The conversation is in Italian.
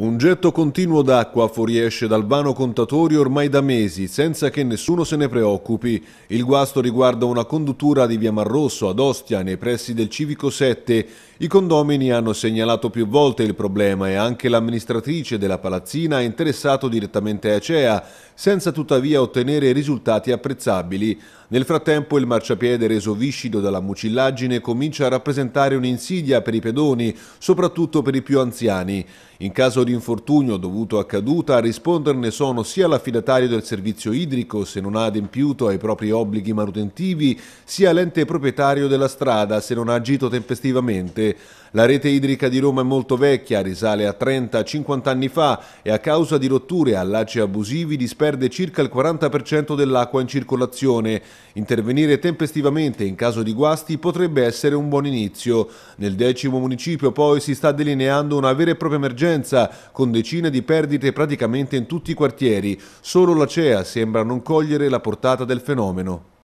Un getto continuo d'acqua fuoriesce dal vano contatori ormai da mesi, senza che nessuno se ne preoccupi. Il guasto riguarda una conduttura di via Marrosso ad Ostia, nei pressi del Civico 7. I condomini hanno segnalato più volte il problema e anche l'amministratrice della palazzina ha interessato direttamente Acea, senza tuttavia ottenere risultati apprezzabili. Nel frattempo il marciapiede reso viscido dalla mucillaggine comincia a rappresentare un'insidia per i pedoni, soprattutto per i più anziani. In caso infortunio dovuto a caduta a risponderne sono sia l'affidatario del servizio idrico se non ha adempiuto ai propri obblighi manutentivi, sia l'ente proprietario della strada se non ha agito tempestivamente. La rete idrica di Roma è molto vecchia, risale a 30-50 anni fa e a causa di rotture e allacci abusivi disperde circa il 40% dell'acqua in circolazione. Intervenire tempestivamente in caso di guasti potrebbe essere un buon inizio. Nel decimo municipio poi si sta delineando una vera e propria emergenza con decine di perdite praticamente in tutti i quartieri. Solo la CEA sembra non cogliere la portata del fenomeno.